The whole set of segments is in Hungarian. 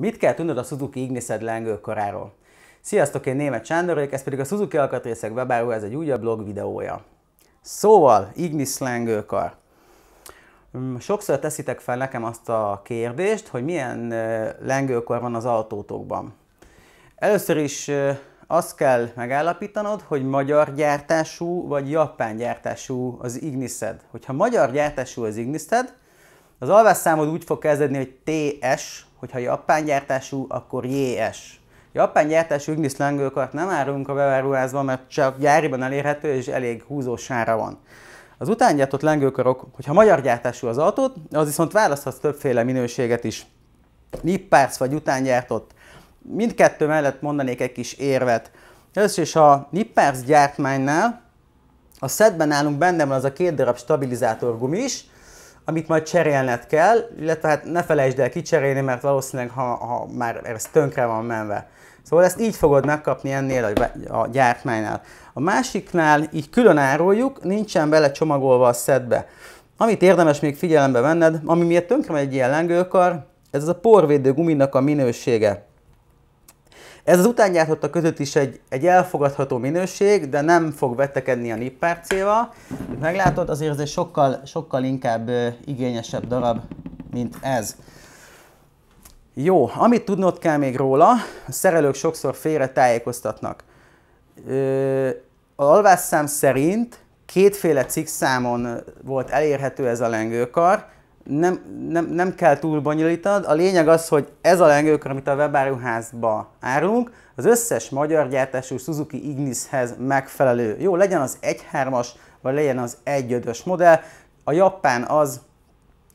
Mit kell tudnod a Suzuki lengő lengőkoráról? Sziasztok, én Német Sándor vagyok, ez pedig a Suzuki Alkatrészek webáról, ez egy újabb blog videója. Szóval, Ignis lengőkar. Mm, sokszor teszitek fel nekem azt a kérdést, hogy milyen lengőkor van az autótokban. Először is azt kell megállapítanod, hogy magyar gyártású vagy japán gyártású az Ignised. Hogyha magyar gyártású az Ignised, az számod úgy fog kezdeni, hogy TS, hogyha japán gyártású, akkor JS. Japán gyártású Ignis lángolyokat nem árulunk a beváruházban, mert csak gyáriban elérhető és elég húzós ára van. Az utángyártott lengőkarok, hogyha magyar gyártású az autót, az viszont választhatsz többféle minőséget is. Nippárc vagy utángyártott. Mindkettő mellett mondanék egy kis érvet. Először is a Nippárc gyártmánynál a szedben állunk benne van az a két darab stabilizátor gumi is, amit majd cserélned kell, illetve hát ne felejtsd el kicserélni, mert valószínűleg ha, ha már ez tönkre van menve. Szóval ezt így fogod megkapni ennél a, a gyártmánynál. A másiknál így külön áruljuk, nincsen bele csomagolva a szedbe. Amit érdemes még figyelembe venned, ami miért tönkre megy egy ilyen lengőkar, ez az a porvédő guminak a minősége. Ez az utángyártotta között is egy, egy elfogadható minőség, de nem fog vettekedni a néppárcéval. Meglátod, azért ez egy sokkal, sokkal inkább igényesebb darab, mint ez. Jó, amit tudnod kell még róla, a szerelők sokszor félre tájékoztatnak. Ö, a alvásszám szerint kétféle számon volt elérhető ez a lengőkar, nem, nem, nem kell túl bonyolítad. A lényeg az, hogy ez a lengőkör, amit a webáruházba árulunk, az összes magyar gyártású Suzuki Ignishez megfelelő. Jó, legyen az 1.3-as, vagy legyen az 1.5-ös modell, a japán az,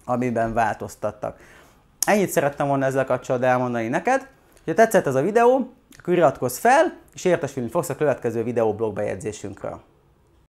amiben változtattak. Ennyit szerettem volna ezzel kapcsolatban elmondani neked. Ha tetszett ez a videó, akkor iratkozz fel, és értesülni fogsz a következő videóblog bejegyzésünkről.